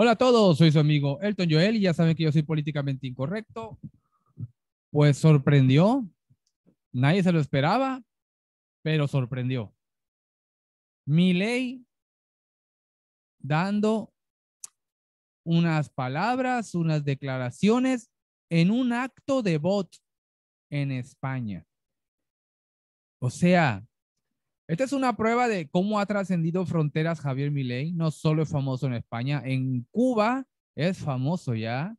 Hola a todos, soy su amigo Elton Joel ya saben que yo soy políticamente incorrecto. Pues sorprendió, nadie se lo esperaba, pero sorprendió. Mi ley dando unas palabras, unas declaraciones en un acto de bot en España. O sea, esta es una prueba de cómo ha trascendido fronteras Javier Milei. No solo es famoso en España, en Cuba es famoso ya,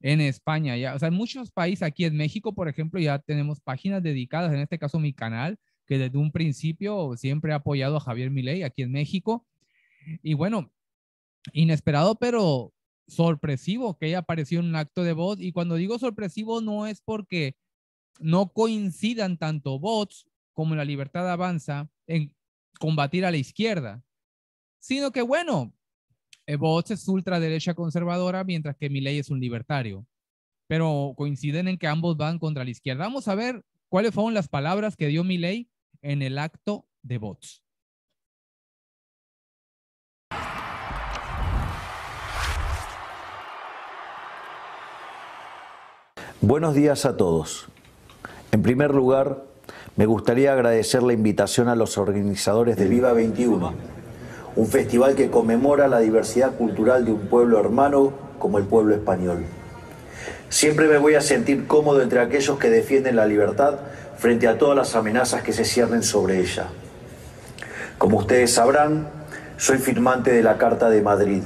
en España ya, o sea, en muchos países, aquí en México, por ejemplo, ya tenemos páginas dedicadas, en este caso mi canal, que desde un principio siempre ha apoyado a Javier Milei aquí en México. Y bueno, inesperado, pero sorpresivo que haya aparecido en un acto de voz. Y cuando digo sorpresivo, no es porque no coincidan tanto bots como la libertad avanza en combatir a la izquierda, sino que, bueno, eh, Vox es ultraderecha conservadora, mientras que ley es un libertario. Pero coinciden en que ambos van contra la izquierda. Vamos a ver cuáles fueron las palabras que dio Miley en el acto de Vox. Buenos días a todos. En primer lugar, me gustaría agradecer la invitación a los organizadores de Viva 21, un festival que conmemora la diversidad cultural de un pueblo hermano como el pueblo español. Siempre me voy a sentir cómodo entre aquellos que defienden la libertad frente a todas las amenazas que se ciernen sobre ella. Como ustedes sabrán, soy firmante de la Carta de Madrid,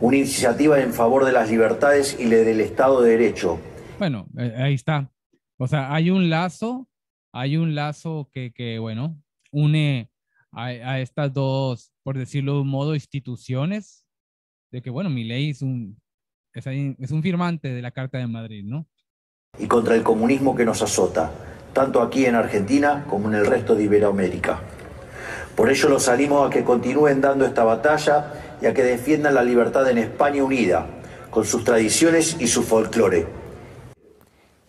una iniciativa en favor de las libertades y del Estado de Derecho. Bueno, eh, ahí está. O sea, hay un lazo hay un lazo que, que bueno, une a, estas dos, por decirlo de un modo, instituciones, de que, bueno, ley es un, es, un firmante de la Carta de Madrid, ¿no? Y contra el comunismo que nos azota, tanto aquí en Argentina como en el resto de Iberoamérica. Por ello los salimos a que continúen dando esta batalla y a que defiendan la libertad en España unida, con sus tradiciones y su folclore.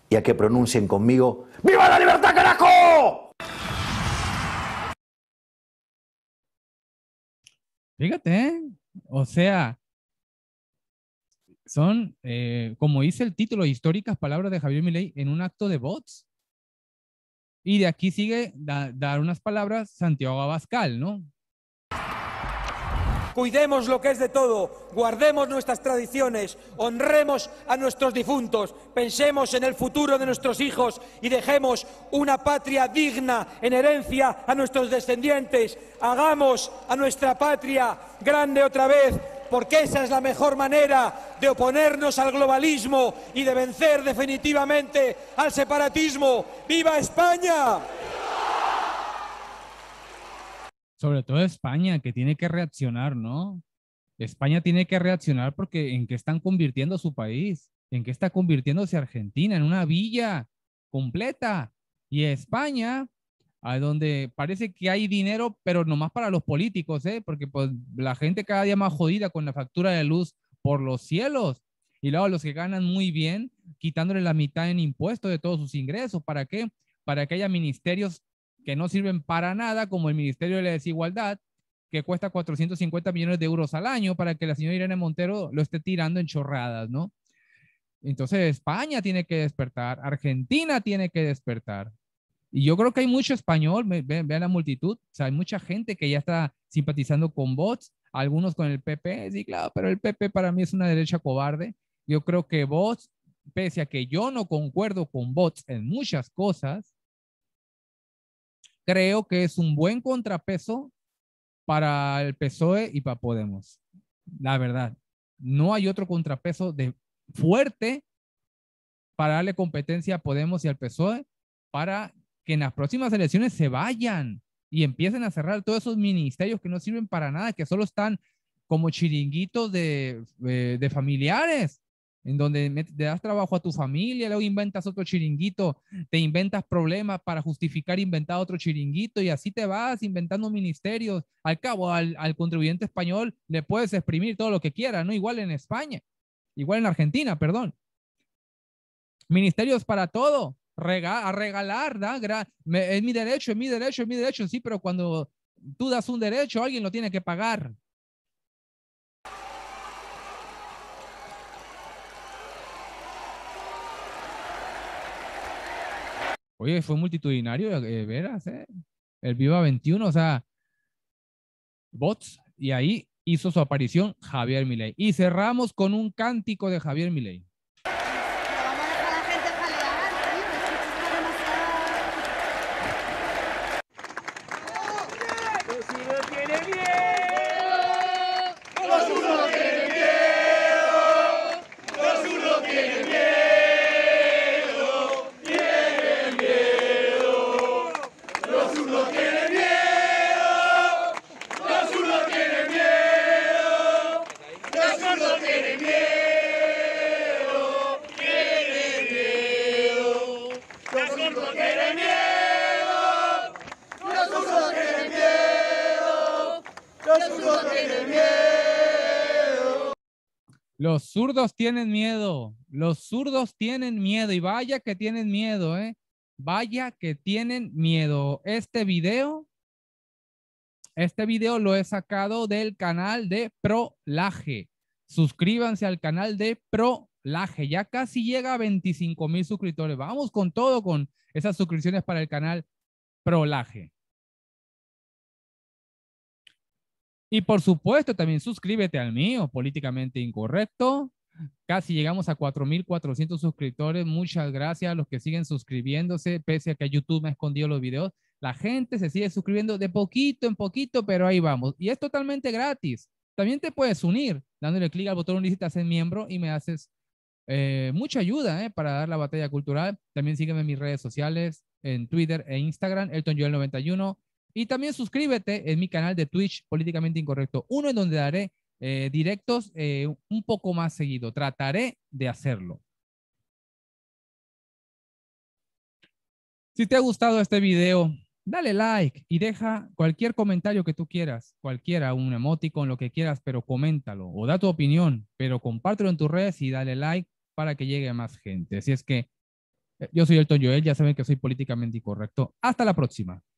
Y a que pronuncien conmigo, ¡Viva la Fíjate, ¿eh? o sea, son, eh, como dice el título, históricas palabras de Javier Milei en un acto de bots. Y de aquí sigue dar unas palabras Santiago Abascal, ¿no? Cuidemos lo que es de todo, guardemos nuestras tradiciones, honremos a nuestros difuntos, pensemos en el futuro de nuestros hijos y dejemos una patria digna en herencia a nuestros descendientes. Hagamos a nuestra patria grande otra vez porque esa es la mejor manera de oponernos al globalismo y de vencer definitivamente al separatismo. ¡Viva España! sobre todo España, que tiene que reaccionar, ¿no? España tiene que reaccionar porque en qué están convirtiendo su país, en qué está convirtiéndose Argentina, en una villa completa. Y España, a donde parece que hay dinero, pero nomás para los políticos, ¿eh? porque pues, la gente cada día más jodida con la factura de luz por los cielos. Y luego los que ganan muy bien, quitándole la mitad en impuestos de todos sus ingresos. ¿Para qué? Para que haya ministerios que no sirven para nada, como el Ministerio de la Desigualdad, que cuesta 450 millones de euros al año para que la señora Irene Montero lo esté tirando en chorradas, ¿no? Entonces España tiene que despertar, Argentina tiene que despertar. Y yo creo que hay mucho español, vean, la multitud, o sea, hay mucha gente que ya está simpatizando con Vox, algunos con el PP, sí, claro, pero el PP para mí es una derecha cobarde. Yo creo que Vox, pese a que yo no concuerdo con bots en muchas cosas, creo que es un buen contrapeso para el PSOE y para Podemos. La verdad, no hay otro contrapeso de fuerte para darle competencia a Podemos y al PSOE para que en las próximas elecciones se vayan y empiecen a cerrar todos esos ministerios que no sirven para nada, que solo están como chiringuitos de, eh, de familiares en donde te das trabajo a tu familia, luego inventas otro chiringuito, te inventas problemas para justificar inventar otro chiringuito y así te vas inventando ministerios. Al cabo, al, al contribuyente español le puedes exprimir todo lo que quiera, ¿no? Igual en España, igual en Argentina, perdón. Ministerios para todo, rega a regalar, ¿no? es mi derecho, es mi derecho, es mi derecho, sí, pero cuando tú das un derecho, alguien lo tiene que pagar. Oye, fue multitudinario, eh, veras, eh? El Viva 21, o sea, bots, y ahí hizo su aparición Javier Milei. Y cerramos con un cántico de Javier Milei. Los zurdos tienen miedo. Los zurdos tienen miedo. Y vaya que tienen miedo, ¿eh? Vaya que tienen miedo. Este video, este video lo he sacado del canal de Prolaje. Suscríbanse al canal de Prolaje. Ya casi llega a 25 mil suscriptores. Vamos con todo con esas suscripciones para el canal Prolaje. Y por supuesto, también suscríbete al mío, Políticamente Incorrecto. Casi llegamos a 4.400 suscriptores. Muchas gracias a los que siguen suscribiéndose, pese a que YouTube me ha escondido los videos. La gente se sigue suscribiendo de poquito en poquito, pero ahí vamos. Y es totalmente gratis. También te puedes unir dándole clic al botón unirse, te haces miembro y me haces eh, mucha ayuda eh, para dar la batalla cultural. También sígueme en mis redes sociales, en Twitter e Instagram, Elton Joel91. Y también suscríbete en mi canal de Twitch, Políticamente Incorrecto, uno en donde daré eh, directos eh, un poco más seguido. Trataré de hacerlo. Si te ha gustado este video, dale like y deja cualquier comentario que tú quieras, cualquiera, un emoticon, lo que quieras, pero coméntalo o da tu opinión, pero compártelo en tus redes y dale like para que llegue a más gente. Así es que eh, yo soy Elton Joel, ya saben que soy políticamente incorrecto. Hasta la próxima.